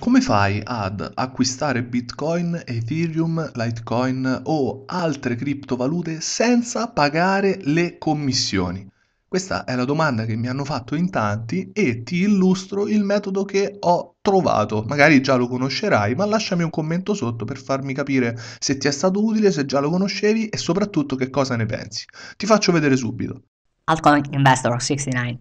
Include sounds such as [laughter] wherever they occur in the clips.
Come fai ad acquistare Bitcoin, Ethereum, Litecoin o altre criptovalute senza pagare le commissioni? Questa è la domanda che mi hanno fatto in tanti e ti illustro il metodo che ho trovato. Magari già lo conoscerai, ma lasciami un commento sotto per farmi capire se ti è stato utile, se già lo conoscevi e soprattutto che cosa ne pensi. Ti faccio vedere subito. Altcoin Investor 69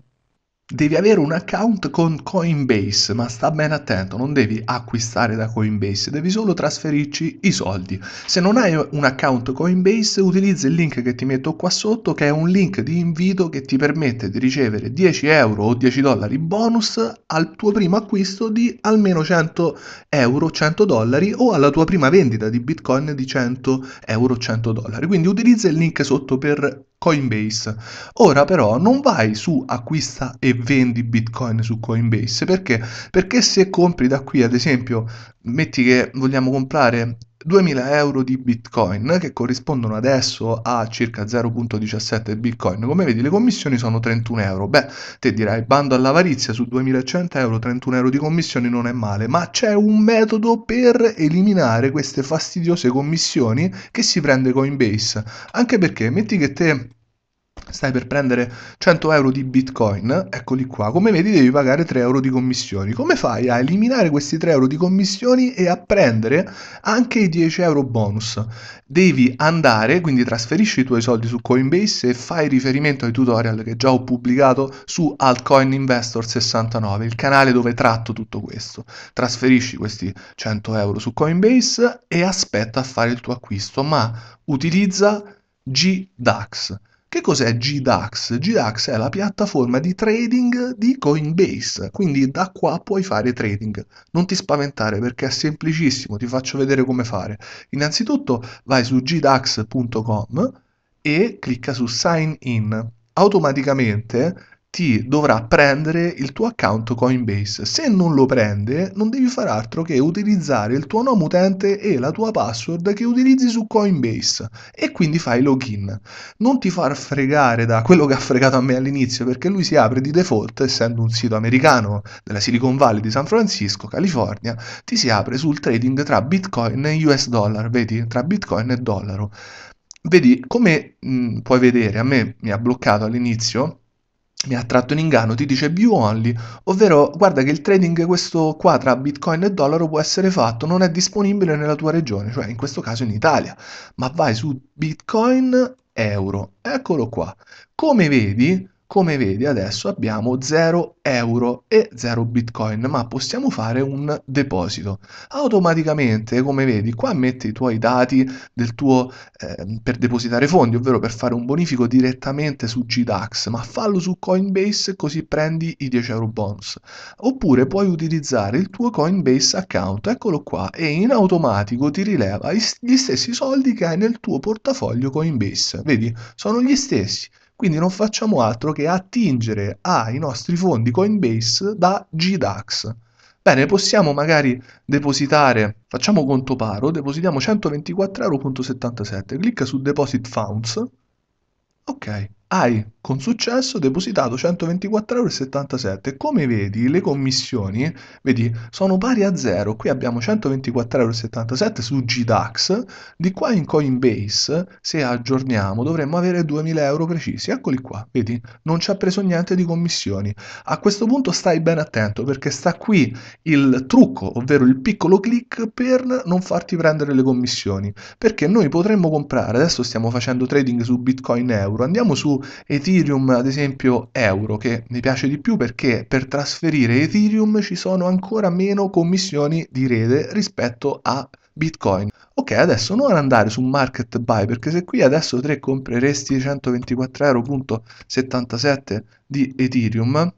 devi avere un account con Coinbase, ma sta ben attento, non devi acquistare da Coinbase, devi solo trasferirci i soldi. Se non hai un account Coinbase, utilizza il link che ti metto qua sotto, che è un link di invito che ti permette di ricevere 10 euro o 10 dollari bonus al tuo primo acquisto di almeno 100 euro, 100 dollari o alla tua prima vendita di Bitcoin di 100 euro, 100 dollari. Quindi utilizza il link sotto per Coinbase. Ora però non vai su acquista e vendi Bitcoin su Coinbase perché? Perché se compri da qui, ad esempio, metti che vogliamo comprare 2000 euro di bitcoin che corrispondono adesso a circa 0.17 bitcoin come vedi le commissioni sono 31 euro beh te dirai bando all'avarizia su 2100 euro 31 euro di commissioni non è male ma c'è un metodo per eliminare queste fastidiose commissioni che si prende Coinbase anche perché metti che te stai per prendere 100 euro di bitcoin, eccoli qua, come vedi devi pagare 3 euro di commissioni. Come fai a eliminare questi 3 euro di commissioni e a prendere anche i 10 euro bonus? Devi andare, quindi trasferisci i tuoi soldi su Coinbase e fai riferimento ai tutorial che già ho pubblicato su Altcoin Investor 69, il canale dove tratto tutto questo. Trasferisci questi 100 euro su Coinbase e aspetta a fare il tuo acquisto, ma utilizza GDAX. Che cos'è GDAX? GDAX è la piattaforma di trading di Coinbase, quindi da qua puoi fare trading. Non ti spaventare perché è semplicissimo, ti faccio vedere come fare. Innanzitutto vai su gdax.com e clicca su sign in. Automaticamente ti dovrà prendere il tuo account Coinbase. Se non lo prende, non devi fare altro che utilizzare il tuo nome utente e la tua password che utilizzi su Coinbase e quindi fai login. Non ti far fregare da quello che ha fregato a me all'inizio perché lui si apre di default, essendo un sito americano della Silicon Valley di San Francisco, California, ti si apre sul trading tra Bitcoin e US dollar, vedi? Tra Bitcoin e dollaro. Vedi, come mh, puoi vedere, a me mi ha bloccato all'inizio mi ha tratto in inganno, ti dice view only, ovvero guarda che il trading questo qua tra bitcoin e dollaro può essere fatto, non è disponibile nella tua regione, cioè in questo caso in Italia, ma vai su bitcoin euro, eccolo qua. Come vedi come vedi adesso abbiamo 0 euro e 0 bitcoin, ma possiamo fare un deposito. Automaticamente, come vedi, qua metti i tuoi dati del tuo, eh, per depositare fondi, ovvero per fare un bonifico direttamente su GDAX, ma fallo su Coinbase così prendi i 10 euro bonus. Oppure puoi utilizzare il tuo Coinbase account, eccolo qua, e in automatico ti rileva gli stessi soldi che hai nel tuo portafoglio Coinbase. Vedi, sono gli stessi. Quindi non facciamo altro che attingere ai nostri fondi Coinbase da GDAX. Bene, possiamo magari depositare, facciamo conto paro, depositiamo 124,77€, clicca su Deposit Funds, ok, hai con successo depositato 124,77 euro. Come vedi, le commissioni vedi, sono pari a zero. Qui abbiamo 124,77 euro su GDAX, di qua in Coinbase, se aggiorniamo, dovremmo avere 2000 euro precisi. Eccoli qua, vedi, non ci ha preso niente di commissioni. A questo punto stai ben attento perché sta qui il trucco, ovvero il piccolo click per non farti prendere le commissioni. Perché noi potremmo comprare, adesso stiamo facendo trading su Bitcoin Euro, andiamo su Ethereum, ad esempio Euro, che mi piace di più perché per trasferire Ethereum ci sono ancora meno commissioni di rete rispetto a Bitcoin. Ok, adesso non andare su market buy perché se qui adesso te compreresti 124,77€ di Ethereum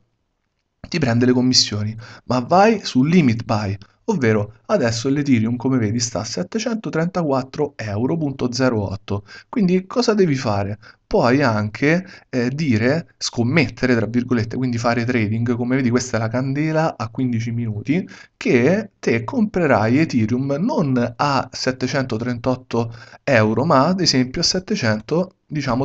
ti prende le commissioni, ma vai su limit buy ovvero adesso l'Ethereum come vedi sta a 734,08 quindi cosa devi fare? Puoi anche eh, dire scommettere tra virgolette, quindi fare trading, come vedi questa è la candela a 15 minuti, che te comprerai Ethereum non a 738 euro ma ad esempio a 737 diciamo,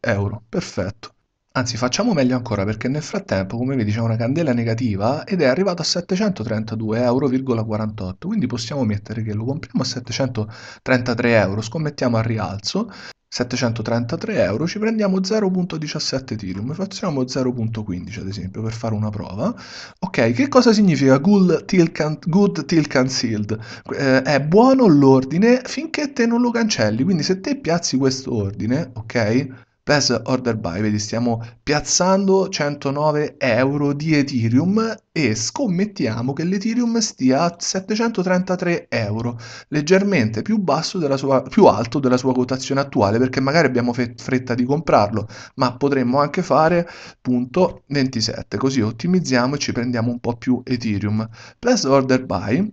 euro, perfetto. Anzi, facciamo meglio ancora perché nel frattempo, come vedi, c'è una candela negativa ed è arrivato a 732,48 Quindi possiamo mettere che lo compriamo a 733 euro, scommettiamo al rialzo, 733 euro, ci prendiamo 0.17 tilum, facciamo 0.15 ad esempio per fare una prova. Ok, che cosa significa good till, can, good till concealed? Eh, è buono l'ordine finché te non lo cancelli, quindi se te piazzi questo ordine, ok? Place Order Buy, vedi stiamo piazzando 109 euro di Ethereum e scommettiamo che l'Ethereum stia a 733 euro, leggermente più, sua, più, alto della sua quotazione attuale, perché magari abbiamo fretta di comprarlo, ma potremmo anche fare punto 27, così ottimizziamo e ci prendiamo un po' più Ethereum. Place Order Buy,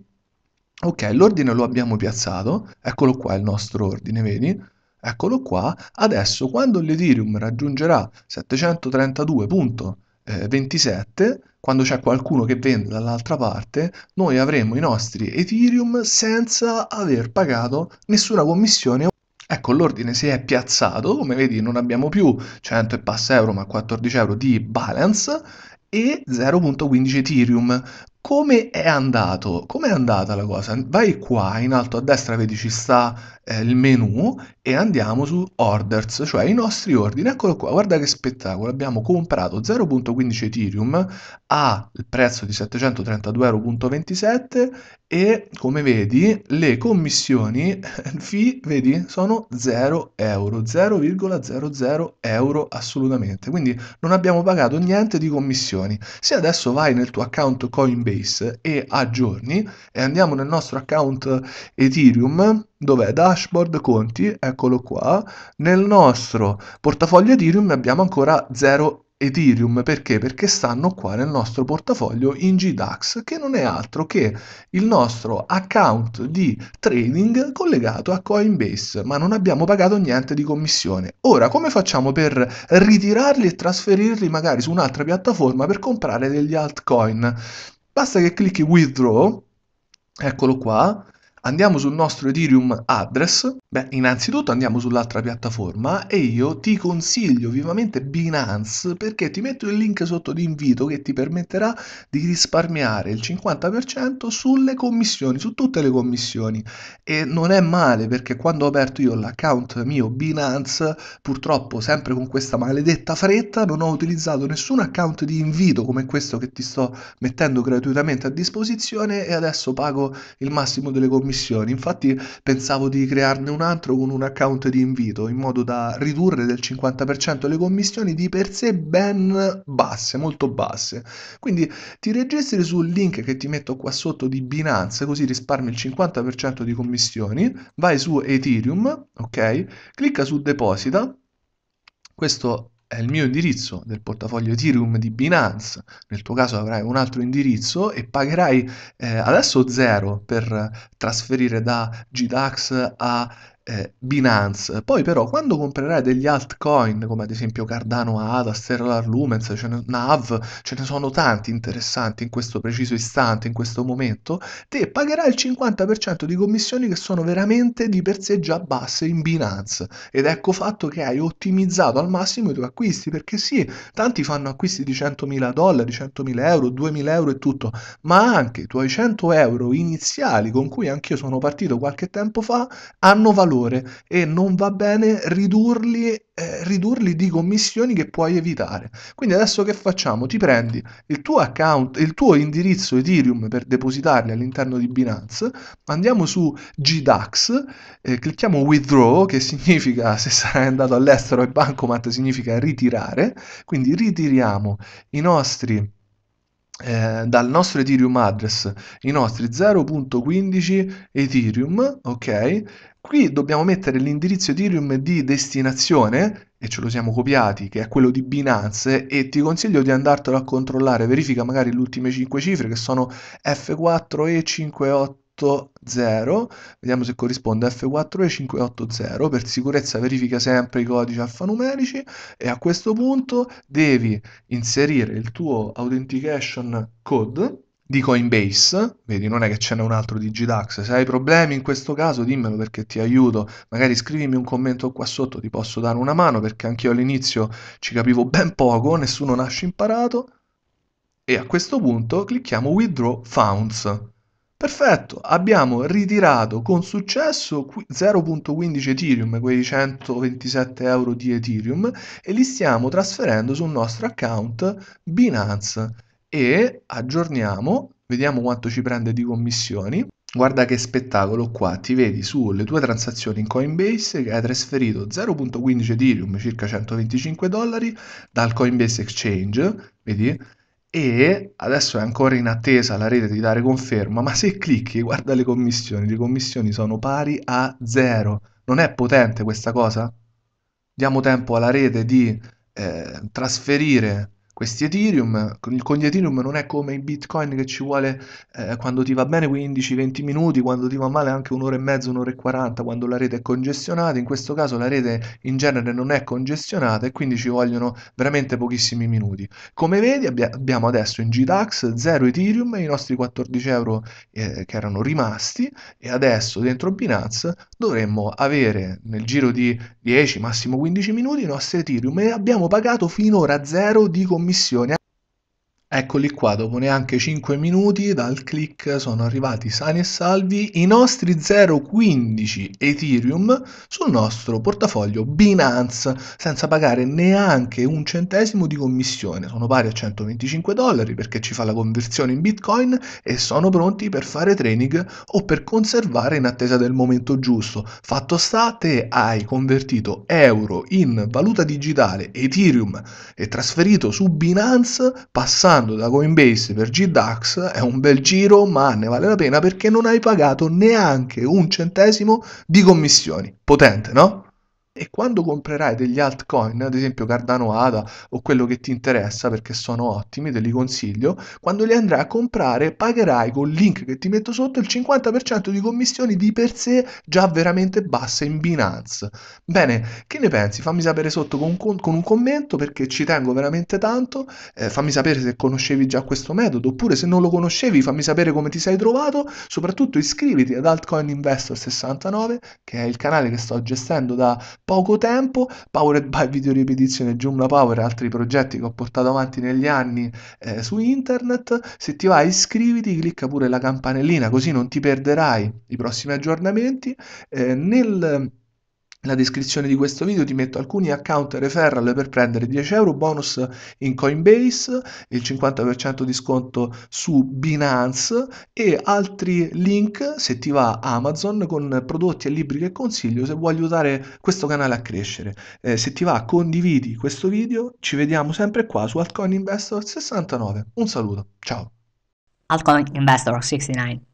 ok, l'ordine lo abbiamo piazzato, eccolo qua il nostro ordine, vedi? Eccolo qua, adesso quando l'Ethereum raggiungerà 732.27, eh, quando c'è qualcuno che vende dall'altra parte, noi avremo i nostri Ethereum senza aver pagato nessuna commissione Ecco, l'ordine si è piazzato, come vedi non abbiamo più 100 e passa euro ma 14 euro di balance e 0.15 Ethereum. Come è andato? Come è andata la cosa? Vai qua, in alto a destra vedi ci sta eh, il menu e andiamo su orders, cioè i nostri ordini. Eccolo qua, guarda che spettacolo. Abbiamo comprato 0.15 Ethereum al prezzo di 732,27 euro e come vedi le commissioni eh, fee, vedi, sono 0 euro, 0,00 euro assolutamente. Quindi non abbiamo pagato niente di commissioni. Se adesso vai nel tuo account Coinbase Coinbase e aggiorni e andiamo nel nostro account Ethereum, dov'è dashboard conti, eccolo qua, nel nostro portafoglio Ethereum abbiamo ancora 0 Ethereum perché? Perché stanno qua nel nostro portafoglio in GDAX che non è altro che il nostro account di trading collegato a Coinbase ma non abbiamo pagato niente di commissione. Ora come facciamo per ritirarli e trasferirli magari su un'altra piattaforma per comprare degli altcoin? Basta che clicchi Withdraw, eccolo qua, Andiamo sul nostro Ethereum address. Beh, innanzitutto andiamo sull'altra piattaforma e io ti consiglio vivamente Binance perché ti metto il link sotto di invito che ti permetterà di risparmiare il 50% sulle commissioni, su tutte le commissioni. E non è male perché quando ho aperto io l'account mio Binance, purtroppo sempre con questa maledetta fretta, non ho utilizzato nessun account di invito come questo che ti sto mettendo gratuitamente a disposizione e adesso pago il massimo delle commissioni trasmissioni. Infatti pensavo di crearne un altro con un account di invito in modo da ridurre del 50% le commissioni di per sé ben basse, molto basse. Quindi ti registri sul link che ti metto qua sotto di Binance, così risparmi il 50% di commissioni, vai su Ethereum, ok? Clicca su deposita questo è il mio indirizzo del portafoglio Ethereum di Binance, nel tuo caso avrai un altro indirizzo e pagherai eh, adesso zero per trasferire da GDAX a eh, Binance. Poi però quando comprerai degli altcoin come ad esempio Cardano ADA, Stellar Lumens, ce ne, NAV, ce ne sono tanti interessanti in questo preciso istante, in questo momento, te pagherai il 50% di commissioni che sono veramente di per sé già basse in Binance. Ed ecco fatto che hai ottimizzato al massimo i tuoi acquisti, perché sì, tanti fanno acquisti di 100.000 dollari, 100.000 euro, 2.000 euro e tutto, ma anche i tuoi 100 euro iniziali con cui anch'io sono partito qualche tempo fa hanno valore valore e non va bene ridurli, eh, ridurli di commissioni che puoi evitare. Quindi adesso che facciamo? Ti prendi il tuo account, il tuo indirizzo Ethereum per depositarli all'interno di Binance, andiamo su GDAX, eh, clicchiamo withdraw che significa [laughs] se sarai andato all'estero e bancomat significa ritirare, quindi ritiriamo i nostri eh, dal nostro Ethereum address i nostri 0.15 Ethereum, ok? Qui dobbiamo mettere l'indirizzo Ethereum di destinazione e ce lo siamo copiati, che è quello di Binance e ti consiglio di andartelo a controllare, verifica magari le ultime 5 cifre che sono F4E58 580, vediamo se corrisponde F4E580, per sicurezza verifica sempre i codici alfanumerici e a questo punto devi inserire il tuo authentication code di Coinbase, vedi non è che ce n'è un altro di GDAX, se hai problemi in questo caso dimmelo perché ti aiuto, magari scrivimi un commento qua sotto, ti posso dare una mano perché anch'io all'inizio ci capivo ben poco, nessuno nasce imparato e a questo punto clicchiamo Withdraw Founds. Perfetto, abbiamo ritirato con successo 0.15 Ethereum, quei 127 euro di Ethereum, e li stiamo trasferendo sul nostro account Binance e aggiorniamo, vediamo quanto ci prende di commissioni. Guarda che spettacolo qua, ti vedi sulle tue transazioni in Coinbase che hai trasferito 0.15 Ethereum, circa 125 dollari, dal Coinbase Exchange, vedi? e adesso è ancora in attesa la rete di dare conferma, ma se clicchi guarda le commissioni, le commissioni sono pari a zero. Non è potente questa cosa? Diamo tempo alla rete di eh, trasferire questi Ethereum. Con gli Ethereum non è come i Bitcoin che ci vuole eh, quando ti va bene 15-20 minuti, quando ti va male anche un'ora e mezza, un'ora e 40, quando la rete è congestionata. In questo caso la rete in genere non è congestionata e quindi ci vogliono veramente pochissimi minuti. Come vedi abbiamo adesso in GDAX 0 Ethereum e i nostri 14 euro eh, che erano rimasti e adesso dentro Binance dovremmo avere nel giro di 10, massimo 15 minuti i nostri Ethereum e abbiamo pagato finora zero di commissione missione Eccoli qua, dopo neanche 5 minuti dal click sono arrivati sani e salvi i nostri 0,15 Ethereum sul nostro portafoglio Binance senza pagare neanche un centesimo di commissione. Sono pari a 125 dollari perché ci fa la conversione in Bitcoin e sono pronti per fare trading o per conservare in attesa del momento giusto. Fatto sta, te hai convertito euro in valuta digitale Ethereum e trasferito su Binance passando comprando da Coinbase per GDAX è un bel giro, ma ne vale la pena perché non hai pagato neanche un centesimo di commissioni. Potente, no? e quando comprerai degli altcoin, ad esempio Cardano ADA o quello che ti interessa perché sono ottimi, te li consiglio, quando li andrai a comprare pagherai col link che ti metto sotto il 50% di commissioni di per sé già veramente basse in Binance. Bene, che ne pensi? Fammi sapere sotto con, con un commento perché ci tengo veramente tanto, eh, fammi sapere se conoscevi già questo metodo oppure se non lo conoscevi fammi sapere come ti sei trovato, soprattutto iscriviti ad Altcoin Investor 69 che è il canale che sto gestendo da poco tempo, Powered by Video Ripetizione, Joomla Power e altri progetti che ho portato avanti negli anni eh, su internet. Se ti va iscriviti, clicca pure la campanellina così non ti perderai i prossimi aggiornamenti. Eh, nel nella descrizione di questo video ti metto alcuni account referral per prendere 10 euro bonus in Coinbase, il 50% di sconto su Binance e altri link se ti va Amazon con prodotti e libri che consiglio se vuoi aiutare questo canale a crescere. Eh, se ti va condividi questo video, ci vediamo sempre qua su Altcoin Investor 69. Un saluto, ciao! Altcoin Investor 69